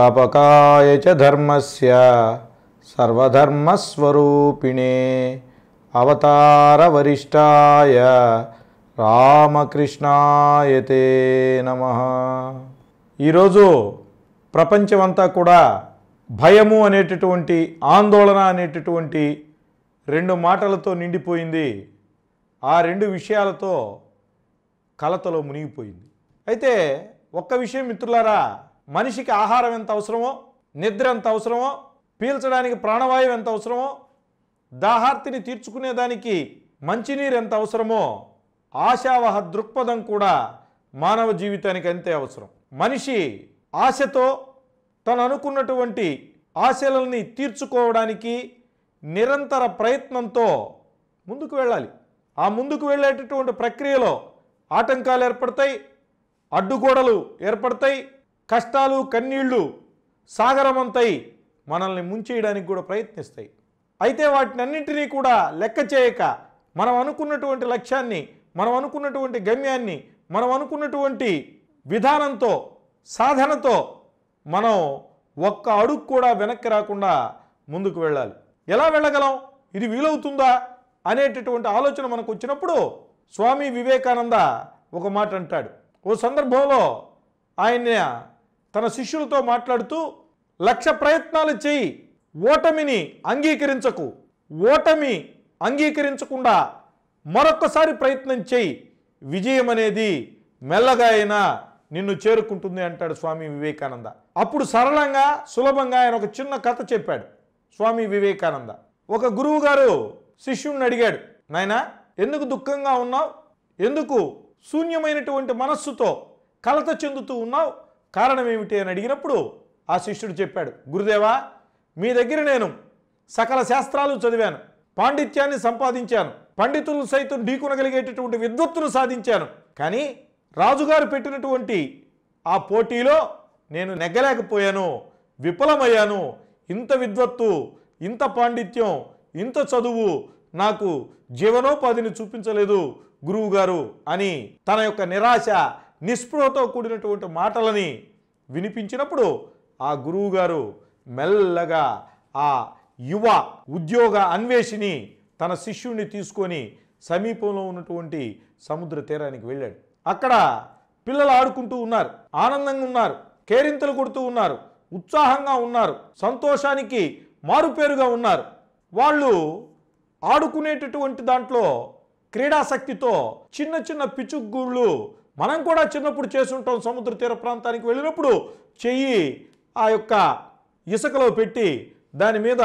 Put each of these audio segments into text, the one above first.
స్థాపకాయ చ ధర్మస్య సర్వధర్మస్వరూపిణే అవతారవరిష్టాయ రామకృష్ణాయతే నమ ఈరోజు ప్రపంచమంతా కూడా భయము అనేటటువంటి ఆందోళన అనేటటువంటి రెండు మాటలతో నిండిపోయింది ఆ రెండు విషయాలతో కలతలో మునిగిపోయింది అయితే ఒక్క విషయం మిత్రులారా మనిషికి ఆహారం ఎంత అవసరమో నిద్ర ఎంత అవసరమో పీల్చడానికి ప్రాణవాయువు ఎంత అవసరమో దాహార్తిని తీర్చుకునేదానికి మంచినీరు ఎంత అవసరమో ఆశావహ దృక్పథం కూడా మానవ జీవితానికి అంతే అవసరం మనిషి ఆశతో తను అనుకున్నటువంటి ఆశలని తీర్చుకోవడానికి నిరంతర ప్రయత్నంతో ముందుకు వెళ్ళాలి ఆ ముందుకు వెళ్ళేటటువంటి ప్రక్రియలో ఆటంకాలు ఏర్పడతాయి అడ్డుగోడలు ఏర్పడతాయి కష్టాలు కన్నీళ్లు సాగరమంతై మనల్ని ముంచేయడానికి కూడా ప్రయత్నిస్తాయి అయితే వాటిని అన్నింటినీ కూడా లెక్క చేయక మనం అనుకున్నటువంటి లక్ష్యాన్ని మనం అనుకున్నటువంటి గమ్యాన్ని మనం అనుకున్నటువంటి విధానంతో సాధనతో మనం ఒక్క అడుగు కూడా వెనక్కి రాకుండా ముందుకు వెళ్ళాలి ఎలా వెళ్ళగలం ఇది వీలవుతుందా అనేటటువంటి ఆలోచన మనకు వచ్చినప్పుడు స్వామి వివేకానంద ఒక మాట అంటాడు ఓ సందర్భంలో ఆయన తన శిష్యులతో మాట్లాడుతూ లక్ష ప్రయత్నాలు చేయి ఓటమిని అంగీకరించకు ఓటమి అంగీకరించకుండా మరొక్కసారి ప్రయత్నం చేయి విజయం అనేది మెల్లగా అయినా నిన్ను చేరుకుంటుంది అంటాడు స్వామి వివేకానంద అప్పుడు సరళంగా సులభంగా ఆయన ఒక చిన్న కథ చెప్పాడు స్వామి వివేకానంద ఒక గురువు శిష్యుణ్ణి అడిగాడు నాయన ఎందుకు దుఃఖంగా ఉన్నావు ఎందుకు శూన్యమైనటువంటి మనస్సుతో కలత చెందుతూ ఉన్నావు కారణం ఏమిటి అని అడిగినప్పుడు ఆ శిష్యుడు చెప్పాడు గురుదేవా మీ దగ్గర నేను సకల శాస్త్రాలు చదివాను పాండిత్యాన్ని సంపాదించాను పండితులు సైతం ఢీకొనగలిగేటటువంటి విద్వత్తును సాధించాను కానీ రాజుగారు పెట్టినటువంటి ఆ పోటీలో నేను నెగ్గలేకపోయాను విఫలమయ్యాను ఇంత విద్వత్తు ఇంత పాండిత్యం ఇంత చదువు నాకు జీవనోపాధిని చూపించలేదు గురువుగారు అని తన యొక్క నిరాశ నిస్పృహతో కూడినటువంటి మాటలని వినిపించినప్పుడు ఆ గురువుగారు మెల్లగా ఆ యువ ఉద్యోగ అన్వేషిని తన శిష్యుణ్ణి తీసుకొని సమీపంలో ఉన్నటువంటి సముద్ర తీరానికి వెళ్ళాడు అక్కడ పిల్లలు ఆడుకుంటూ ఉన్నారు ఆనందంగా ఉన్నారు కేరింతలు కొడుతూ ఉన్నారు ఉత్సాహంగా ఉన్నారు సంతోషానికి మారుపేరుగా ఉన్నారు వాళ్ళు ఆడుకునేటటువంటి దాంట్లో క్రీడాశక్తితో చిన్న చిన్న పిచుగుళ్ళు మనం కూడా చిన్నప్పుడు చేసుంటాం సముద్ర తీర ప్రాంతానికి వెళ్ళినప్పుడు చెయ్యి ఆ యొక్క ఇసుకలో పెట్టి దాని మీద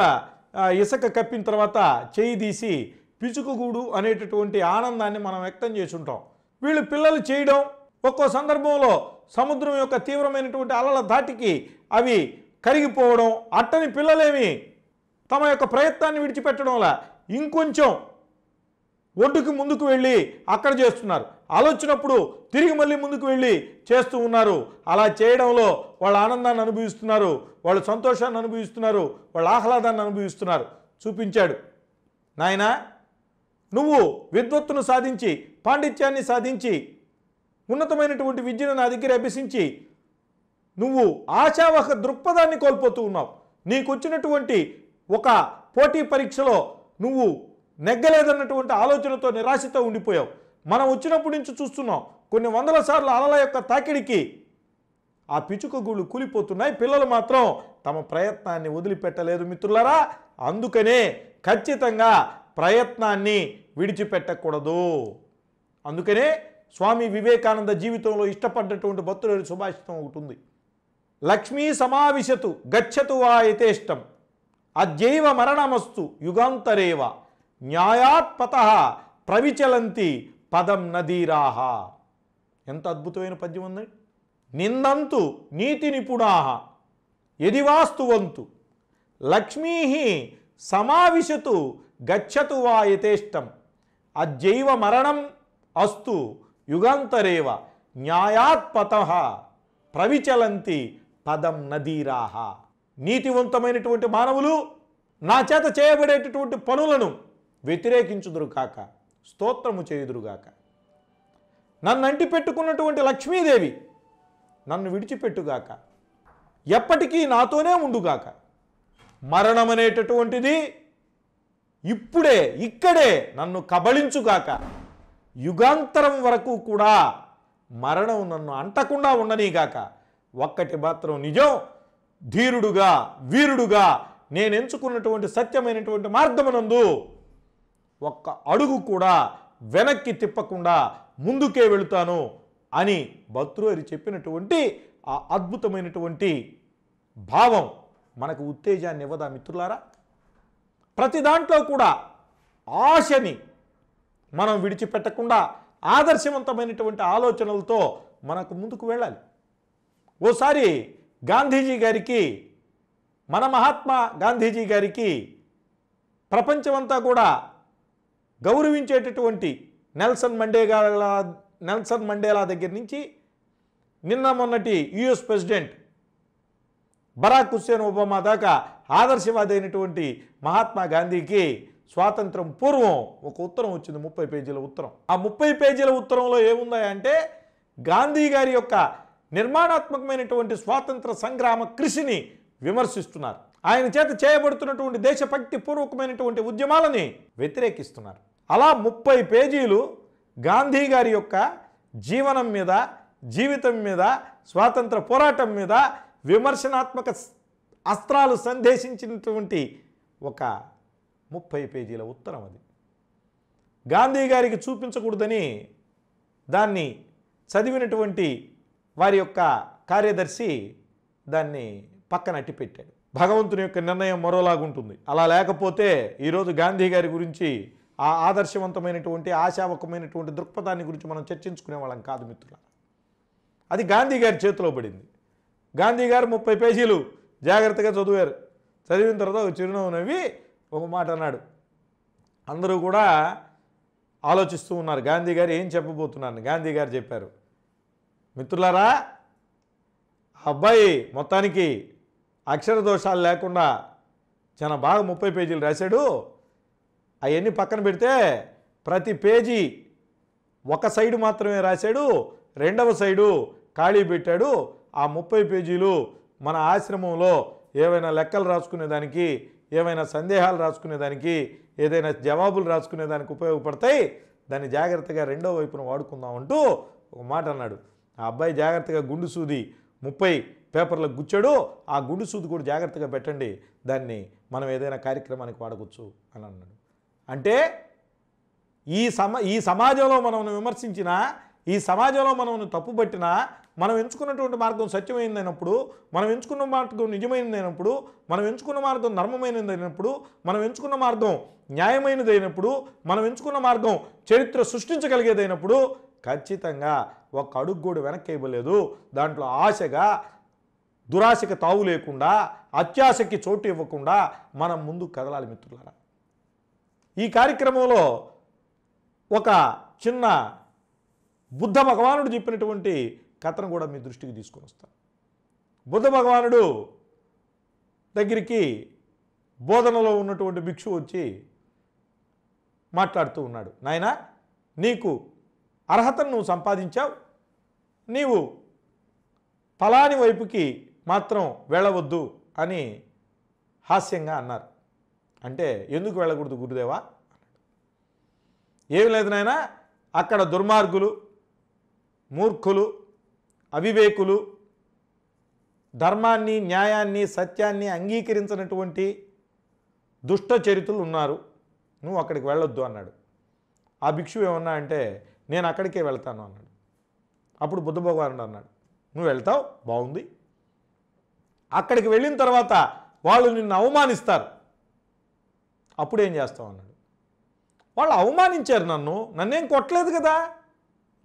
ఇసుక కప్పిన తర్వాత చెయ్యి తీసి పిచుకుగూడు అనేటటువంటి ఆనందాన్ని మనం వ్యక్తం చేసుంటాం వీళ్ళు పిల్లలు చేయడం ఒక్కో సందర్భంలో సముద్రం యొక్క తీవ్రమైనటువంటి అలల ధాటికి అవి కరిగిపోవడం అట్టని పిల్లలేమి తమ యొక్క ప్రయత్నాన్ని విడిచిపెట్టడంలా ఇంకొంచెం ఒడ్డుకి ముందుకు వెళ్ళి అక్కడ చేస్తున్నారు ఆలోచనప్పుడు తిరిగి మళ్ళీ ముందుకు వెళ్ళి చేస్తూ ఉన్నారు అలా చేయడంలో వాళ్ళ ఆనందాన్ని అనుభవిస్తున్నారు వాళ్ళ సంతోషాన్ని అనుభవిస్తున్నారు వాళ్ళ ఆహ్లాదాన్ని అనుభవిస్తున్నారు చూపించాడు నాయన నువ్వు విద్వత్తును సాధించి పాండిత్యాన్ని సాధించి ఉన్నతమైనటువంటి విద్యను నా దగ్గర అభ్యసించి నువ్వు ఆశావహ దృక్పథాన్ని కోల్పోతూ ఉన్నావు నీకు వచ్చినటువంటి ఒక పోటీ పరీక్షలో నువ్వు నెగ్గలేదన్నటువంటి ఆలోచనతో నిరాశతో ఉండిపోయావు మనం వచ్చినప్పటి నుంచి చూస్తున్నాం కొన్ని వందల సార్లు అలల యొక్క తాకిడికి ఆ గుళ్ళు కూలిపోతున్నాయి పిల్లలు మాత్రం తమ ప్రయత్నాన్ని వదిలిపెట్టలేదు మిత్రులరా అందుకనే ఖచ్చితంగా ప్రయత్నాన్ని విడిచిపెట్టకూడదు అందుకనే స్వామి వివేకానంద జీవితంలో ఇష్టపడ్డటువంటి భక్తుల సుభాషితం ఒకటి ఉంది లక్ష్మీ సమావిశతు గచ్చతు వా యథేష్టం అద్యైవ మరణమస్తు యుగాంతరేవ న్యాయాత్పత ప్రవిచలంతి పదం నదీరాహ ఎంత అద్భుతమైన పద్యం ఉంది నిందంతు నీతి నిపుణాహ ఎదివాస్తువంతు లక్ష్మీ సమావిశతు గచ్చతు వా యథేష్టం అజ్జైవ మరణం అస్తు యుగంతరేవ న్యాయాత్పత ప్రవిచలంతి పదం నదీరాహ నీతివంతమైనటువంటి మానవులు నా చేత చేయబడేటటువంటి పనులను వ్యతిరేకించుదురు కాక స్తోత్రము చేయుదురుగాక నన్ను అంటి పెట్టుకున్నటువంటి లక్ష్మీదేవి నన్ను విడిచిపెట్టుగాక ఎప్పటికీ నాతోనే ఉండుగాక మరణమనేటటువంటిది ఇప్పుడే ఇక్కడే నన్ను కబళించుగాక యుగాంతరం వరకు కూడా మరణం నన్ను అంటకుండా ఉండనీగాక ఒక్కటి మాత్రం నిజం ధీరుడుగా వీరుడుగా నేను ఎంచుకున్నటువంటి సత్యమైనటువంటి మార్గమునందు ఒక్క అడుగు కూడా వెనక్కి తిప్పకుండా ముందుకే వెళుతాను అని భద్రోహరి చెప్పినటువంటి ఆ అద్భుతమైనటువంటి భావం మనకు ఉత్తేజాన్ని ఇవ్వదా మిత్రులారా ప్రతి దాంట్లో కూడా ఆశని మనం విడిచిపెట్టకుండా ఆదర్శవంతమైనటువంటి ఆలోచనలతో మనకు ముందుకు వెళ్ళాలి ఓసారి గాంధీజీ గారికి మన మహాత్మా గాంధీజీ గారికి ప్రపంచమంతా కూడా గౌరవించేటటువంటి నెల్సన్ మండేగా నెల్సన్ మండేలా దగ్గర నుంచి నిన్న మొన్నటి US president Barack Hussein Obama దాకా ఆదర్శవాదైనటువంటి మహాత్మా గాంధీకి స్వాతంత్రం పూర్వం ఒక ఉత్తరం వచ్చింది ముప్పై పేజీల ఉత్తరం ఆ ముప్పై పేజీల ఉత్తరంలో ఏముందా అంటే గాంధీ గారి యొక్క నిర్మాణాత్మకమైనటువంటి స్వాతంత్ర సంగ్రామ కృషిని విమర్శిస్తున్నారు ఆయన చేత చేయబడుతున్నటువంటి దేశభక్తి పూర్వకమైనటువంటి ఉద్యమాలని వ్యతిరేకిస్తున్నారు అలా ముప్పై పేజీలు గాంధీ గారి యొక్క జీవనం మీద జీవితం మీద స్వాతంత్ర పోరాటం మీద విమర్శనాత్మక అస్త్రాలు సందేశించినటువంటి ఒక ముప్పై పేజీల ఉత్తరం అది గాంధీ గారికి చూపించకూడదని దాన్ని చదివినటువంటి వారి యొక్క కార్యదర్శి దాన్ని పక్కన అట్టిపెట్టాడు భగవంతుని యొక్క నిర్ణయం మరోలాగుంటుంది అలా లేకపోతే ఈరోజు గాంధీ గారి గురించి ఆ ఆదర్శవంతమైనటువంటి ఆశావకమైనటువంటి దృక్పథాన్ని గురించి మనం చర్చించుకునే వాళ్ళం కాదు మిత్రుల అది గాంధీ గారి చేతిలో పడింది గాంధీ గారు ముప్పై పేజీలు జాగ్రత్తగా చదివారు చదివిన తర్వాత ఒక చిరునవ్వు నవ్వి ఒక మాట అన్నాడు అందరూ కూడా ఆలోచిస్తూ ఉన్నారు గాంధీ గారు ఏం చెప్పబోతున్నారని గాంధీ గారు చెప్పారు మిత్రులారా అబ్బాయి మొత్తానికి అక్షర దోషాలు లేకుండా చాలా బాగా ముప్పై పేజీలు రాశాడు అవన్నీ పక్కన పెడితే ప్రతి పేజీ ఒక సైడు మాత్రమే రాశాడు రెండవ సైడు ఖాళీ పెట్టాడు ఆ ముప్పై పేజీలు మన ఆశ్రమంలో ఏవైనా లెక్కలు రాసుకునేదానికి ఏమైనా సందేహాలు రాసుకునేదానికి ఏదైనా జవాబులు రాసుకునేదానికి ఉపయోగపడతాయి దాన్ని జాగ్రత్తగా రెండో వైపున వాడుకుందాం అంటూ ఒక మాట అన్నాడు ఆ అబ్బాయి జాగ్రత్తగా గుండు సూది ముప్పై పేపర్లకు గుచ్చాడు ఆ గుండు సూది కూడా జాగ్రత్తగా పెట్టండి దాన్ని మనం ఏదైనా కార్యక్రమానికి వాడవచ్చు అని అన్నాడు అంటే ఈ సమ ఈ సమాజంలో మనం విమర్శించినా ఈ సమాజంలో మనం తప్పుపట్టినా మనం ఎంచుకున్నటువంటి మార్గం సత్యమైనదైనప్పుడు మనం ఎంచుకున్న మార్గం నిజమైనదైనప్పుడు మనం ఎంచుకున్న మార్గం ధర్మమైనదైనప్పుడు మనం ఎంచుకున్న మార్గం న్యాయమైనదైనప్పుడు మనం ఎంచుకున్న మార్గం చరిత్ర సృష్టించగలిగేదైనప్పుడు ఖచ్చితంగా ఒక అడుగు కూడా వెనక్కి ఇవ్వలేదు దాంట్లో ఆశగా దురాశకి తావు లేకుండా అత్యాశకి చోటు ఇవ్వకుండా మనం ముందు కదలాలి మిత్రులారా ఈ కార్యక్రమంలో ఒక చిన్న బుద్ధ భగవానుడు చెప్పినటువంటి కథను కూడా మీ దృష్టికి తీసుకొని వస్తాను బుద్ధ భగవానుడు దగ్గరికి బోధనలో ఉన్నటువంటి భిక్షు వచ్చి మాట్లాడుతూ ఉన్నాడు నాయన నీకు అర్హతను నువ్వు సంపాదించావు నీవు ఫలాని వైపుకి మాత్రం వెళ్ళవద్దు అని హాస్యంగా అన్నారు అంటే ఎందుకు వెళ్ళకూడదు గురుదేవా ఏమి లేదు నాయన అక్కడ దుర్మార్గులు మూర్ఖులు అవివేకులు ధర్మాన్ని న్యాయాన్ని సత్యాన్ని అంగీకరించినటువంటి దుష్ట చరిత్రలు ఉన్నారు నువ్వు అక్కడికి వెళ్ళొద్దు అన్నాడు ఆ భిక్షువు ఏమన్నా అంటే నేను అక్కడికే వెళ్తాను అన్నాడు అప్పుడు బుద్ధ భగవానుడు అన్నాడు నువ్వు వెళ్తావు బాగుంది అక్కడికి వెళ్ళిన తర్వాత వాళ్ళు నిన్ను అవమానిస్తారు అప్పుడు ఏం చేస్తావు అన్నాడు వాళ్ళు అవమానించారు నన్ను నన్నేం కొట్టలేదు కదా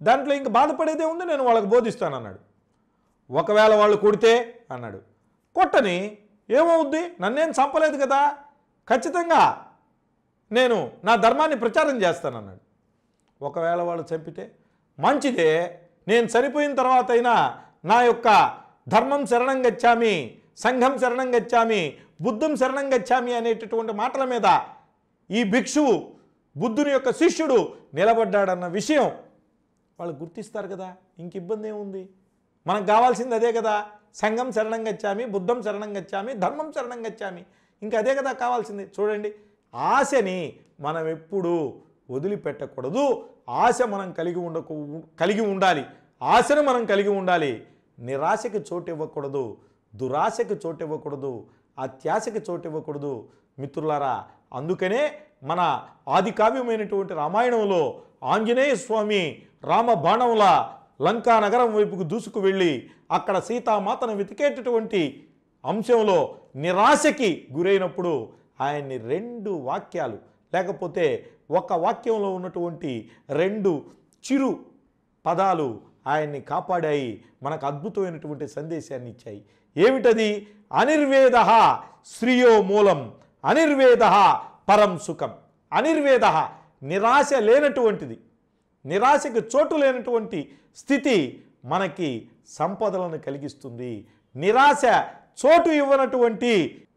దాంట్లో ఇంక బాధపడేదే ఉంది నేను వాళ్ళకి బోధిస్తాను అన్నాడు ఒకవేళ వాళ్ళు కొడితే అన్నాడు కొట్టని ఏమవుద్ది నన్నేం చంపలేదు కదా ఖచ్చితంగా నేను నా ధర్మాన్ని ప్రచారం చేస్తాను అన్నాడు ఒకవేళ వాళ్ళు చంపితే మంచిదే నేను చనిపోయిన తర్వాత అయినా నా యొక్క ధర్మం శరణం గచ్చామి సంఘం శరణం గచ్చామి బుద్ధం శరణం గచ్చామి అనేటటువంటి మాటల మీద ఈ భిక్షువు బుద్ధుని యొక్క శిష్యుడు నిలబడ్డాడన్న విషయం వాళ్ళు గుర్తిస్తారు కదా ఇంక ఇబ్బంది ఏముంది మనకు కావాల్సింది అదే కదా సంఘం శరణం గచ్చామి బుద్ధం శరణం గచ్చామి ధర్మం శరణం గచ్చామి ఇంక అదే కదా కావాల్సింది చూడండి ఆశని మనం ఎప్పుడు వదిలిపెట్టకూడదు ఆశ మనం కలిగి ఉండకు కలిగి ఉండాలి ఆశను మనం కలిగి ఉండాలి నిరాశకి చోటు ఇవ్వకూడదు దురాశకి చోటు ఇవ్వకూడదు ఆ త్యాసకి చోటు ఇవ్వకూడదు మిత్రులారా అందుకనే మన ఆది కావ్యమైనటువంటి రామాయణంలో ఆంజనేయ స్వామి రామ బాణంల లంకా నగరం వైపుకు దూసుకు వెళ్ళి అక్కడ సీతామాతను వెతికేటటువంటి అంశంలో నిరాశకి గురైనప్పుడు ఆయన్ని రెండు వాక్యాలు లేకపోతే ఒక వాక్యంలో ఉన్నటువంటి రెండు చిరు పదాలు ఆయన్ని కాపాడాయి మనకు అద్భుతమైనటువంటి సందేశాన్ని ఇచ్చాయి ఏమిటది అనిర్వేద శ్రీయో మూలం అనిర్వేద పరం సుఖం అనిర్వేద నిరాశ లేనటువంటిది నిరాశకు చోటు లేనటువంటి స్థితి మనకి సంపదలను కలిగిస్తుంది నిరాశ చోటు ఇవ్వనటువంటి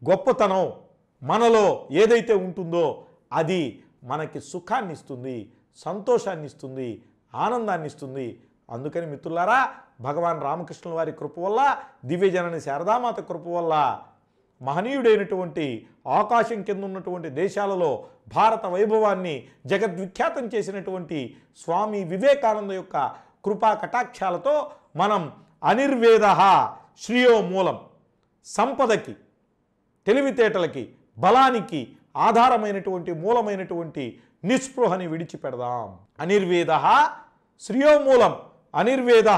గొప్పతనం మనలో ఏదైతే ఉంటుందో అది మనకి సుఖాన్ని ఇస్తుంది సంతోషాన్ని ఇస్తుంది ఆనందాన్ని ఇస్తుంది అందుకని మిత్రులారా భగవాన్ రామకృష్ణుల వారి కృప వల్ల దివ్యజనని శారదామాత కృప వల్ల మహనీయుడైనటువంటి ఆకాశం కింద ఉన్నటువంటి దేశాలలో భారత వైభవాన్ని జగద్విఖ్యాతం చేసినటువంటి స్వామి వివేకానంద యొక్క కృపా కటాక్షాలతో మనం అనిర్వేద శ్రీయో మూలం సంపదకి తెలివితేటలకి బలానికి ఆధారమైనటువంటి మూలమైనటువంటి నిస్పృహని విడిచిపెడదాం అనిర్వేద శ్రీయోమూలం అనిర్వేద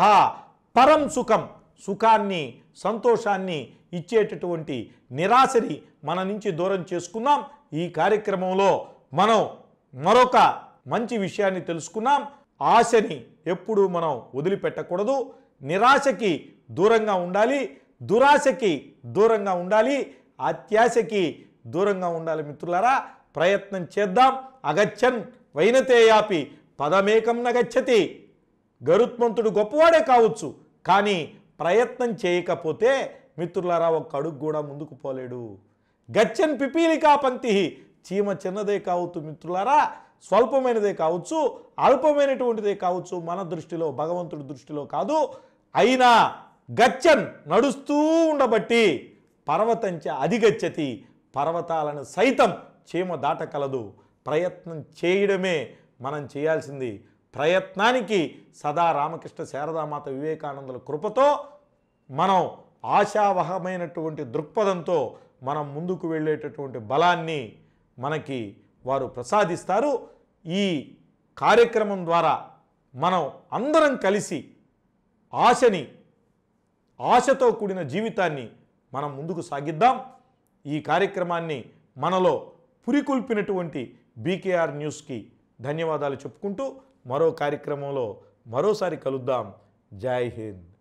పరం సుఖం సుఖాన్ని సంతోషాన్ని ఇచ్చేటటువంటి నిరాశని మన నుంచి దూరం చేసుకున్నాం ఈ కార్యక్రమంలో మనం మరొక మంచి విషయాన్ని తెలుసుకున్నాం ఆశని ఎప్పుడూ మనం వదిలిపెట్టకూడదు నిరాశకి దూరంగా ఉండాలి దురాశకి దూరంగా ఉండాలి అత్యాశకి దూరంగా ఉండాలి మిత్రులారా ప్రయత్నం చేద్దాం అగచ్చన్ వైనతేయాపి పదమేకం నగచ్చతి గరుత్మంతుడు గొప్పవాడే కావచ్చు కానీ ప్రయత్నం చేయకపోతే మిత్రులారా ఒక్క అడుగు కూడా ముందుకు పోలేడు గచ్చన్ పిపీలికా పంక్తి చీమ చిన్నదే కావచ్చు మిత్రులారా స్వల్పమైనదే కావచ్చు అల్పమైనటువంటిదే కావచ్చు మన దృష్టిలో భగవంతుడి దృష్టిలో కాదు అయినా గచ్చన్ నడుస్తూ ఉండబట్టి పర్వతంచ అధిగచ్చతి పర్వతాలను సైతం చీమ దాటకలదు ప్రయత్నం చేయడమే మనం చేయాల్సింది ప్రయత్నానికి సదా రామకృష్ణ శారదామాత వివేకానందుల కృపతో మనం ఆశావహమైనటువంటి దృక్పథంతో మనం ముందుకు వెళ్ళేటటువంటి బలాన్ని మనకి వారు ప్రసాదిస్తారు ఈ కార్యక్రమం ద్వారా మనం అందరం కలిసి ఆశని ఆశతో కూడిన జీవితాన్ని మనం ముందుకు సాగిద్దాం ఈ కార్యక్రమాన్ని మనలో పురికొల్పినటువంటి బీకేఆర్ న్యూస్కి ధన్యవాదాలు చెప్పుకుంటూ మరో కార్యక్రమంలో మరోసారి కలుద్దాం జై హింద్